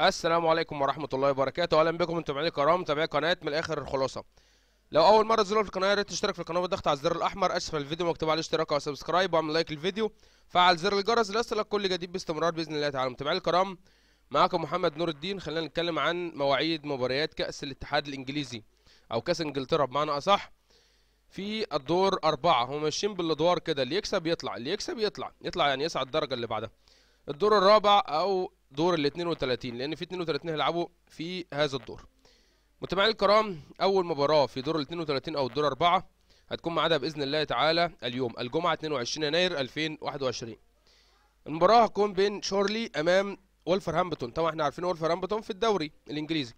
السلام عليكم ورحمه الله وبركاته اهلا بكم انتم معايا الكرام متابعي قناه من الاخر الخلاصه لو اول مره تزوروا في القناه يا ريت تشترك في القناه بالضغط على الزر الاحمر اسفل الفيديو مكتوب عليه اشتراك او سبسكرايب واعمل لايك للفيديو فعل زر الجرس ليصلك كل جديد باستمرار باذن الله تعالى متابعي الكرام معاكم محمد نور الدين خلينا نتكلم عن مواعيد مباريات كاس الاتحاد الانجليزي او كاس انجلترا بمعنى اصح في الدور أربعة هم ماشيين بالادوار كده اللي يكسب يطلع اللي يكسب يطلع يطلع يعني يصعد الدرجة اللي بعدها الدور الرابع أو دور ال 32 لان في 32 هيلعبوا في هذا الدور متابعينا الكرام اول مباراه في دور ال 32 او الدور 4 هتكون معادها باذن الله تعالى اليوم الجمعه 22 يناير 2021 المباراه هتكون بين شورلي امام ولفرهامبتون طبعا احنا عارفين ولفرهامبتون في الدوري الانجليزي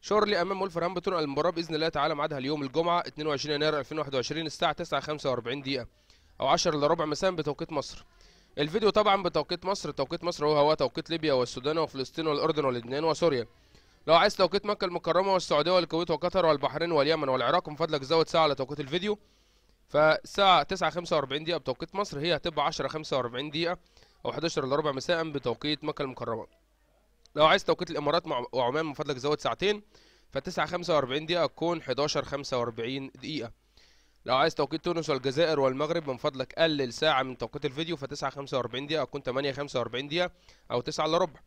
شورلي امام ولفرهامبتون المباراه باذن الله تعالى معادها اليوم الجمعه 22 يناير 2021 الساعه 9:45 دقيقه او 10 الا ربع مساء بتوقيت مصر الفيديو طبعا بتوقيت مصر توقيت مصر هو هو توقيت ليبيا والسودان وفلسطين والأردن ولبنان وسوريا لو عايز توقيت مكة المكرمة والسعودية والكويت وقطر والبحرين واليمن والعراق من فضلك زود ساعة على توقيت الفيديو فساعة 9:45 دقيقة بتوقيت مصر هي هتبقى 10:45 دقيقة أو 11 إلا ربع مساء بتوقيت مكة المكرمة لو عايز توقيت الإمارات وعمان من فضلك زود ساعتين ف 9:45 دقيقة تكون 11:45 دقيقة لو عايز توقيت تونس والجزائر والمغرب من فضلك قلل ساعة من توقيت الفيديو ف 9 45 دقيقة أكون 8 45 دقيقة أو 9 إلا ربع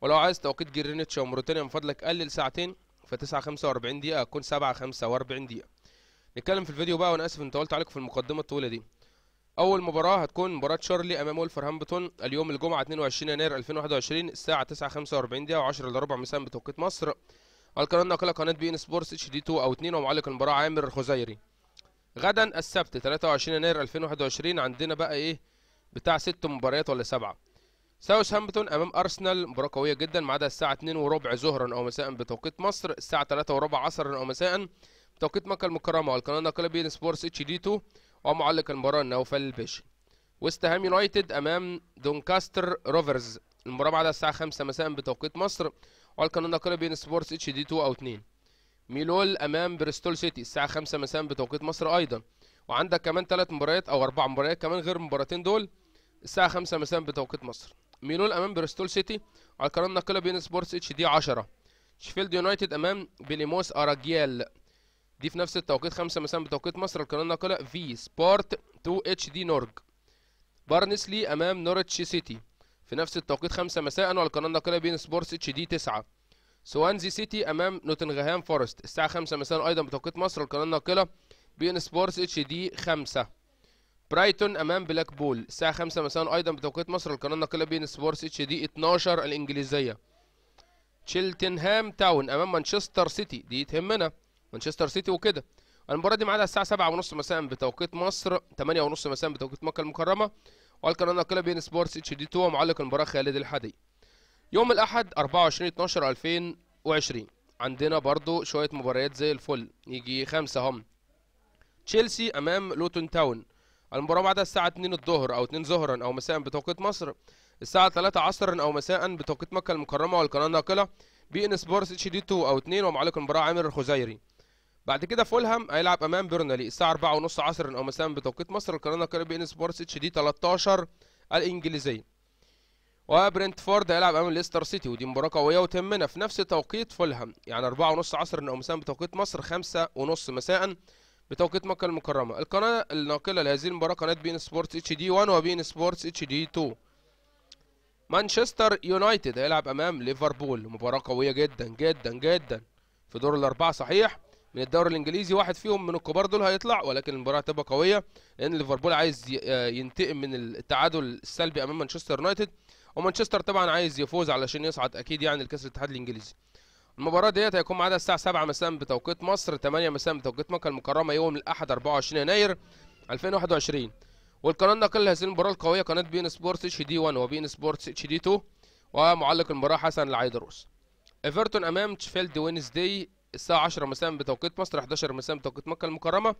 ولو عايز توقيت جرينتش وموريتانيا من فضلك قلل ساعتين ف 9 45 دقيقة أكون 7 45 دقيقة نتكلم في الفيديو بقى وأنا آسف إن طولت عليكم في المقدمة الطويلة دي أول مباراة هتكون مباراة شارلي أمام ولفرهامبتون اليوم الجمعة 22 يناير 2021 الساعة 9 45 دقيقة و10 إلا ربع مساء بتوقيت مصر القناة الناقلة قناة بي إن سبورتس اتش دي 2 أو 2 ومعلق المباراة عامر الخزيري غدا السبت 23 يناير 2021 عندنا بقى ايه بتاع ست مباريات ولا سبعه ساوث هامبتون امام ارسنال مباراه قويه جدا عدا الساعه 2 وربع ظهرا او مساء بتوقيت مصر الساعه 3 وربع عصرا او مساء بتوقيت مكه المكرمه والقناه الناقله بين سبورتس اتش دي 2 ومعلق المباراه نوفل الباشا ويست هام يونايتد امام دونكاستر روفرز المباراه بعدها الساعه 5 مساء بتوقيت مصر والقناه الناقله بين سبورتس اتش دي 2 او 2 ميلول امام بريستول سيتي الساعه 5 مساء بتوقيت مصر ايضا وعندك كمان ثلاث مباريات او اربع مباريات كمان غير المباراتين دول الساعه 5 مساء بتوقيت مصر ميلول امام بريستول سيتي على القناه الناقله بين سبورتس اتش دي 10 شيفيلد يونايتد امام بليموس اراجيال دي في نفس التوقيت 5 مساء بتوقيت مصر القناه الناقله في سبورت 2 اتش دي نورج بارنسلي امام نورتش سيتي في نفس التوقيت 5 مساء على القناه الناقله بين سبورتس اتش دي 9 سوانزي سيتي امام نوتنغهام فورست الساعه 5 مساء ايضا بتوقيت مصر القناه الناقله بي ان سبورتس اتش دي 5 برايتون امام بلاك بول الساعه 5 مساء ايضا بتوقيت مصر القناه الناقله بي ان سبورتس اتش دي 12 الانجليزيه تشيلتنهام تاون امام مانشستر سيتي دي تهمنا مانشستر سيتي وكده المباراه دي ميعادها الساعه 7:30 مساء بتوقيت مصر 8:30 مساء بتوقيت مكه المكرمه والقناه الناقله بي ان سبورتس اتش دي 2 معلق المباراه خالد الحدي يوم الأحد 24/12/2020 عندنا برضو شوية مباريات زي الفل يجي خمسة هم تشيلسي أمام لوتون تاون المباراة بعدها الساعة 2 الظهر أو 2 ظهرا أو مساء بتوقيت مصر الساعة 3 عصرا أو مساء بتوقيت مكة المكرمة والقناة الناقلة بي إن سبورس اتش دي 2 أو 2 ومعلق المباراة عامر الخزيري بعد كده فولهام هيلعب أمام بيرنالي الساعة 4 ونص عصرا أو مساء بتوقيت مصر القناة الناقلة بي إن سبورس اتش دي 13 الإنجليزية وبرنتفورد هيلعب امام ليستر سيتي ودي مباراه قويه وتهمنا في نفس توقيت فولهام يعني 4 ونص عصر مساء بتوقيت مصر 5 ونص مساء بتوقيت مكه المكرمه القناه الناقله لهذه المباراه قناه بين سبورتس اتش دي 1 وبين سبورتس اتش دي 2 مانشستر يونايتد هيلعب امام ليفربول مباراه قويه جدا جدا جدا في دور الاربعه صحيح من الدوري الانجليزي واحد فيهم من الكبار دول هيطلع ولكن المباراه هتبقى قويه لان ليفربول عايز آه، ينتقم من التعادل السلبي امام مانشستر يونايتد ومانشستر طبعا عايز يفوز علشان يصعد اكيد يعني لكاس الاتحاد الانجليزي المباراة ديت هيكون ميعادها الساعة 7 مساء بتوقيت مصر 8 مساء بتوقيت مكة المكرمة يوم الأحد 24 يناير 2021 والقناة الناقلة لهذه المباراة القوية قناة بي ان سبورتس اتش دي 1 وبي ان سبورتس اتش دي 2 ومعلق المباراة حسن العيدروس ايفرتون امام تشفيلد وينزداي الساعة 10 مساء بتوقيت مصر 11 مساء بتوقيت مكة المكرمة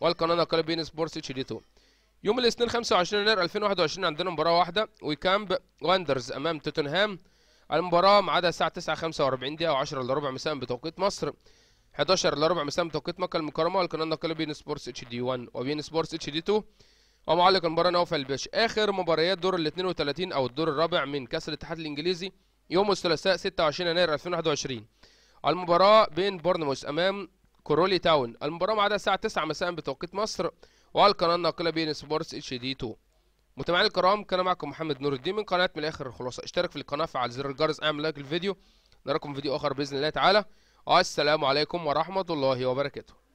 والقناة النقالة بين سبورتس اتش دي 2 يوم الاثنين 25 يناير 2021 عندنا مباراة واحدة ويكامب واندرز أمام توتنهام المباراة ميعادها الساعة 9:45 دقيقة و10 إلا ربع مساء بتوقيت مصر 11 إلا ربع مساء بتوقيت مكة المكرمة والقناة النقالة بين سبورتس اتش دي 1 وبين سبورتس اتش دي 2 ومعلق المباراة نوفل الباشا آخر مباريات دور ال 32 أو الدور الرابع من كأس الاتحاد الإنجليزي يوم الثلاثاء 26 يناير 2021 المباراة بين بورنموث أمام كورولي تاون المباراة معادة الساعة 9 مساء بتوقيت مصر والقناة الناقلة بين سبورتس اتش دي 2 متابعينا الكرام كان معكم محمد نور الدين من قناة من الآخر الخلاصة اشترك في القناة فعل زر الجرس اعمل لايك للفيديو نراكم في فيديو آخر بإذن الله تعالى والسلام عليكم ورحمة الله وبركاته